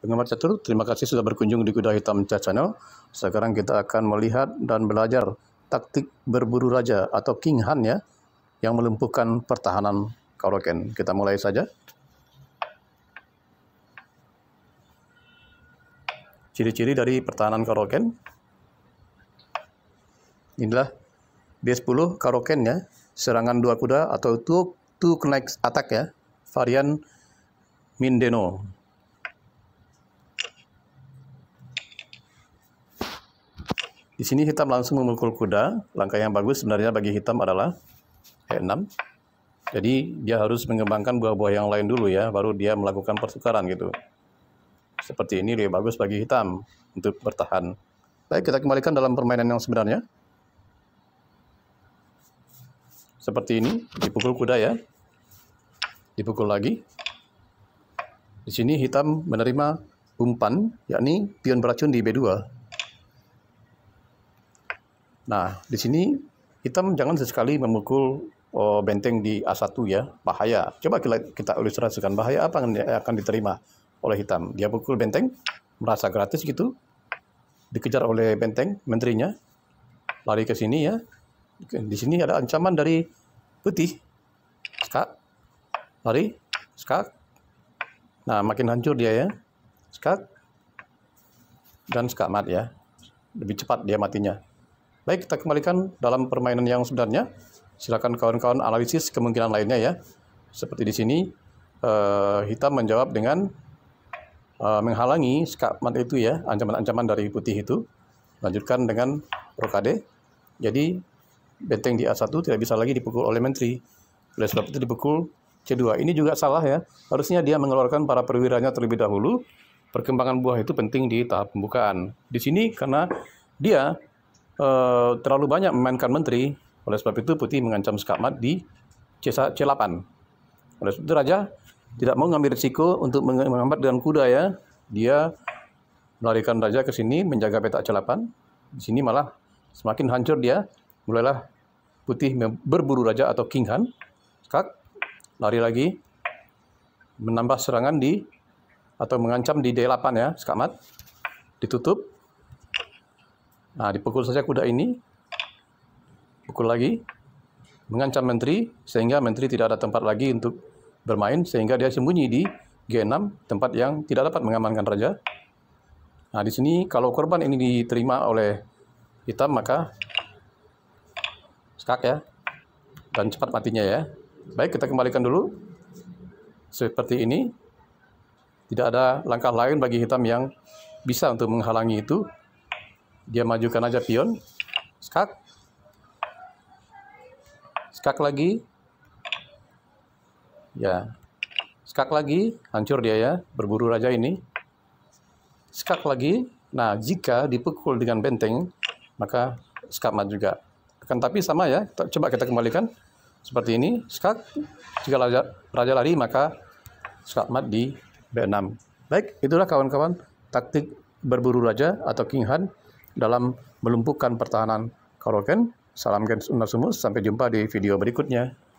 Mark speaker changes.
Speaker 1: Penggemar catur, terima kasih sudah berkunjung di Kuda Hitam Chat Channel. Sekarang kita akan melihat dan belajar taktik berburu raja atau King Han ya, yang melumpuhkan pertahanan Karoken. Kita mulai saja. Ciri-ciri dari pertahanan Karoken. Inilah B10 Karoken ya, serangan dua kuda atau two, two connect attack ya, varian Mindeno. Di sini hitam langsung memukul kuda. Langkah yang bagus sebenarnya bagi hitam adalah E6. Jadi dia harus mengembangkan buah-buah yang lain dulu ya, baru dia melakukan pertukaran gitu. Seperti ini lebih bagus bagi hitam untuk bertahan. Baik, kita kembalikan dalam permainan yang sebenarnya. Seperti ini, dipukul kuda ya. Dipukul lagi. Di sini hitam menerima umpan, yakni pion beracun di B2. Nah, di sini hitam jangan sesekali memukul oh, benteng di A1 ya, bahaya. Coba kita, kita ilustrasikan bahaya apa yang akan diterima oleh hitam. Dia pukul benteng, merasa gratis gitu, dikejar oleh benteng, menterinya, lari ke sini ya. Di sini ada ancaman dari putih, skak, lari, skak. Nah, makin hancur dia ya, skak, dan skak mat ya. Lebih cepat dia matinya. Baik, kita kembalikan dalam permainan yang sebenarnya. Silakan kawan-kawan analisis kemungkinan lainnya ya. Seperti di sini, uh, hitam menjawab dengan uh, menghalangi skakmat itu ya, ancaman-ancaman dari putih itu. Lanjutkan dengan rokade. Jadi, benteng di A1 tidak bisa lagi dipukul oleh menteri. Oleh sebab itu dipukul C2. Ini juga salah ya. Harusnya dia mengeluarkan para perwiranya terlebih dahulu. Perkembangan buah itu penting di tahap pembukaan. Di sini karena dia Eh, terlalu banyak memainkan menteri. Oleh sebab itu Putih mengancam skakmat di C8. Oleh sebab itu Raja tidak mau mengambil risiko untuk menghambat dengan kuda ya. Dia melarikan Raja ke sini menjaga petak C8. Di sini malah semakin hancur dia. Mulailah Putih berburu Raja atau King Han. Skak, lari lagi. Menambah serangan di atau mengancam di D8 ya, skakmat. Ditutup, Nah, dipukul saja kuda ini, pukul lagi, mengancam menteri, sehingga menteri tidak ada tempat lagi untuk bermain, sehingga dia sembunyi di G6, tempat yang tidak dapat mengamankan raja. Nah, di sini kalau korban ini diterima oleh hitam, maka skak ya, dan cepat matinya ya. Baik, kita kembalikan dulu. Seperti ini, tidak ada langkah lain bagi hitam yang bisa untuk menghalangi itu dia majukan aja pion skak skak lagi ya skak lagi hancur dia ya berburu raja ini skak lagi nah jika dipukul dengan benteng maka skak maju juga akan tapi sama ya coba kita kembalikan seperti ini skak jika raja, raja lari maka skak mat di b6 baik itulah kawan-kawan taktik berburu raja atau king hunt dalam melumpuhkan pertahanan Karoken. Salam Gens Unasumus, sampai jumpa di video berikutnya.